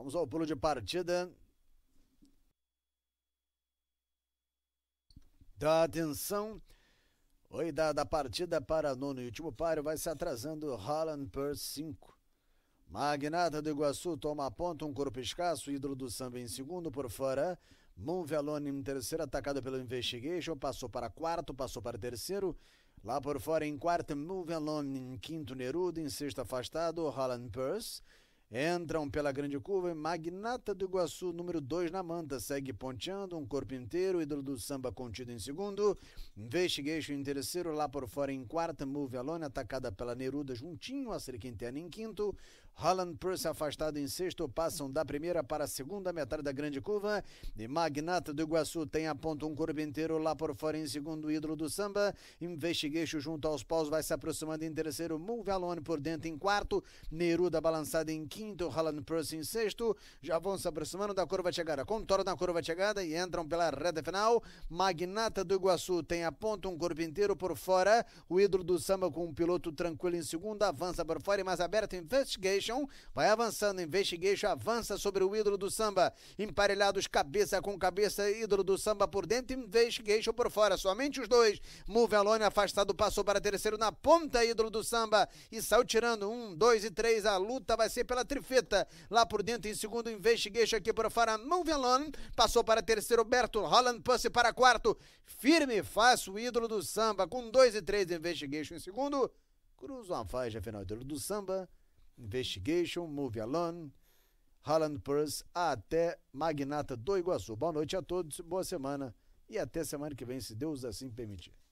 Vamos ao pulo de partida. Da atenção. Oi, da, da partida para nono e último páreo vai se atrasando Holland per 5. Magnata do Iguaçu toma a ponta, um corpo escasso, ídolo do samba em segundo, por fora. Monvelone em terceiro, atacado pelo Investigation, passou para quarto, passou para terceiro. Lá por fora, em quarto, Monvelone em quinto, Neruda, em sexto, afastado, Holland Purse. Entram pela grande curva e Magnata do Iguaçu, número 2 na manta, segue ponteando, um corpo inteiro, ídolo do samba contido em segundo, Investigation em terceiro, lá por fora em quarta, Move Alone, atacada pela Neruda juntinho, a Serquintana em quinto, Holland Purse afastado em sexto, passam da primeira para a segunda metade da grande curva, e Magnata do Iguaçu tem a ponta um corpo inteiro, lá por fora em segundo, ídolo do samba, Investigation junto aos paus vai se aproximando em terceiro, Move Alone por dentro em quarto, Neruda balançada em quinto, quinto, Holland Press em sexto, já vão se aproximando da curva de chegada, contornam a curva de chegada e entram pela reta final, Magnata do Iguaçu tem a ponta, um corpo inteiro por fora, o ídolo do samba com um piloto tranquilo em segunda, avança por fora e mais aberto, Investigation, vai avançando, Investigation avança sobre o ídolo do samba, emparelhados cabeça com cabeça, ídolo do samba por dentro, Investigation por fora, somente os dois, Move Alone afastado, passou para terceiro na ponta, ídolo do samba, e saiu tirando, um, dois e três, a luta vai ser pela Trifeta. Lá por dentro, em segundo, Investigation aqui para fora, Monvelon. Passou para terceiro, Berto Holland passe para quarto. Firme, fácil, ídolo do samba, com dois e três Investigation em segundo. Cruza uma faixa final, ídolo do samba. Investigation, Move Alone, Holland Purse, até Magnata do Iguaçu. Boa noite a todos, boa semana e até semana que vem, se Deus assim permitir.